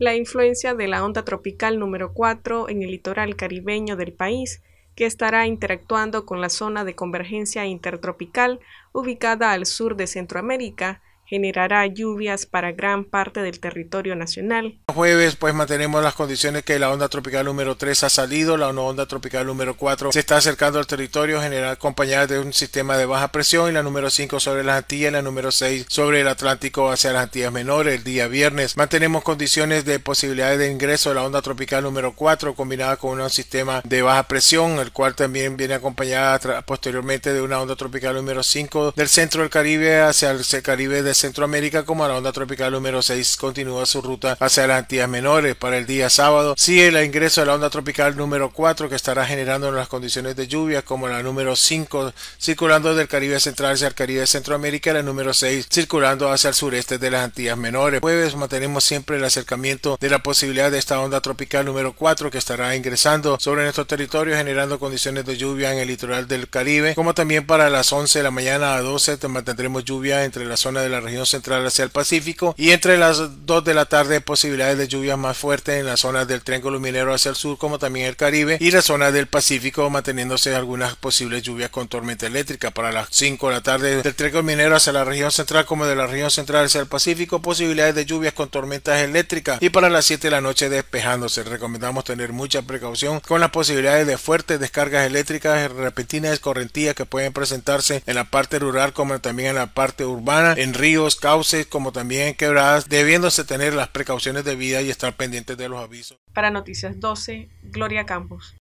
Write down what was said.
la influencia de la onda tropical número 4 en el litoral caribeño del país, que estará interactuando con la zona de convergencia intertropical ubicada al sur de Centroamérica, generará lluvias para gran parte del territorio nacional. jueves pues mantenemos las condiciones que la onda tropical número 3 ha salido, la onda tropical número 4 se está acercando al territorio general acompañada de un sistema de baja presión y la número 5 sobre las Antillas y la número 6 sobre el Atlántico hacia las Antillas Menores el día viernes. Mantenemos condiciones de posibilidades de ingreso de la onda tropical número 4 combinada con un sistema de baja presión, el cual también viene acompañada posteriormente de una onda tropical número 5 del centro del Caribe hacia el Caribe de Centroamérica como la onda tropical número 6 continúa su ruta hacia las Antillas Menores. Para el día sábado sigue el ingreso de la onda tropical número 4 que estará generando las condiciones de lluvia como la número 5 circulando del Caribe Central hacia el Caribe Centroamérica la número 6 circulando hacia el sureste de las Antillas Menores. Jueves mantenemos siempre el acercamiento de la posibilidad de esta onda tropical número 4 que estará ingresando sobre nuestro territorio generando condiciones de lluvia en el litoral del Caribe como también para las 11 de la mañana a 12 mantendremos lluvia entre la zona de la central hacia el Pacífico y entre las 2 de la tarde posibilidades de lluvias más fuertes en las zonas del Triángulo Minero hacia el sur como también el Caribe y la zona del Pacífico manteniéndose algunas posibles lluvias con tormenta eléctrica para las 5 de la tarde del Triángulo Minero hacia la región central como de la región central hacia el Pacífico posibilidades de lluvias con tormentas eléctricas y para las 7 de la noche despejándose recomendamos tener mucha precaución con las posibilidades de fuertes descargas eléctricas repentinas correntías que pueden presentarse en la parte rural como también en la parte urbana en ríos, cauces, como también quebradas, debiéndose tener las precauciones de vida y estar pendientes de los avisos. Para Noticias 12, Gloria Campos.